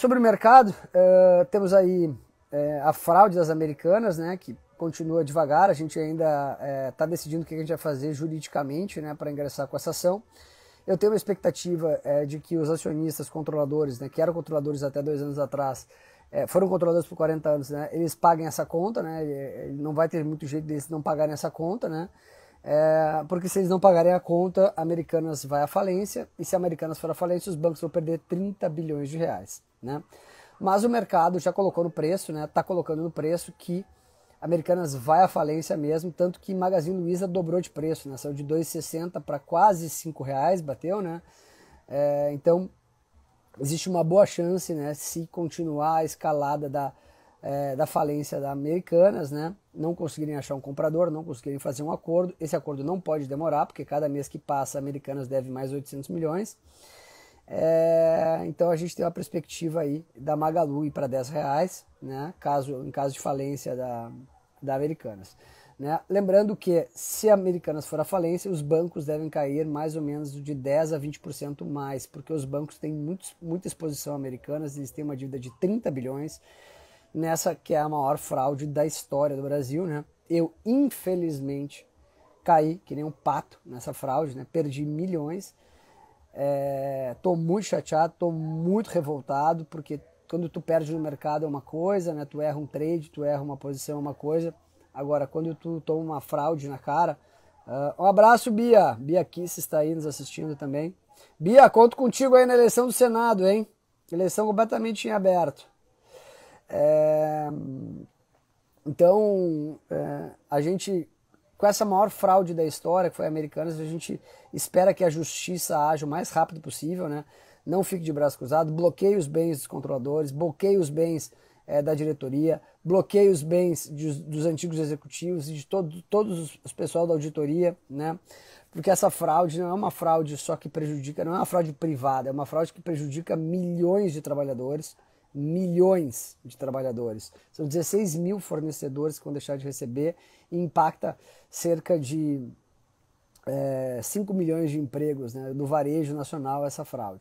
Sobre o mercado, uh, temos aí é, a fraude das americanas, né, que continua devagar, a gente ainda está eh, é, decidindo o que a gente vai fazer juridicamente né, para ingressar com essa ação. Eu tenho uma expectativa é, de que os acionistas controladores, né, que eram controladores até dois anos atrás, foram controladores por 40 anos, né, eles paguem essa conta, né, não vai ter muito jeito deles não pagarem essa conta, né, é, porque se eles não pagarem a conta, Americanas vai à falência, e se Americanas for à falência, os bancos vão perder 30 bilhões de reais. Né? Mas o mercado já colocou no preço, está né? Tá colocando no preço que Americanas vai à falência mesmo, tanto que Magazine Luiza dobrou de preço, né? saiu de 2,60 para quase 5 reais, bateu, né? É, então existe uma boa chance, né, se continuar a escalada da, é, da falência da Americanas, né? não conseguirem achar um comprador, não conseguirem fazer um acordo. Esse acordo não pode demorar, porque cada mês que passa, a Americanas deve mais 800 milhões. É, então a gente tem uma perspectiva aí da Magalu para 10 reais, né? caso, em caso de falência da, da Americanas. Né? Lembrando que se a Americanas for à falência, os bancos devem cair mais ou menos de 10 a 20% mais, porque os bancos têm muita exposição a Americanas, eles têm uma dívida de 30 bilhões, nessa que é a maior fraude da história do Brasil, né? Eu, infelizmente, caí que nem um pato nessa fraude, né? Perdi milhões. É, tô muito chateado, tô muito revoltado, porque quando tu perde no mercado é uma coisa, né? Tu erra um trade, tu erra uma posição é uma coisa. Agora, quando tu toma uma fraude na cara... Uh, um abraço, Bia. Bia Kiss está aí nos assistindo também. Bia, conto contigo aí na eleição do Senado, hein? Eleição completamente em aberto. É, então, é, a gente, com essa maior fraude da história, que foi a Americanas, a gente espera que a justiça haja o mais rápido possível, né? Não fique de braço cruzado, bloqueie os bens dos controladores, bloqueie os bens é, da diretoria, bloqueie os bens de, dos antigos executivos e de todo, todos os pessoal da auditoria, né? Porque essa fraude não é uma fraude só que prejudica, não é uma fraude privada, é uma fraude que prejudica milhões de trabalhadores milhões de trabalhadores. São 16 mil fornecedores que vão deixar de receber e impacta cerca de é, eh, 5 milhões de empregos né, do varejo nacional essa fraude.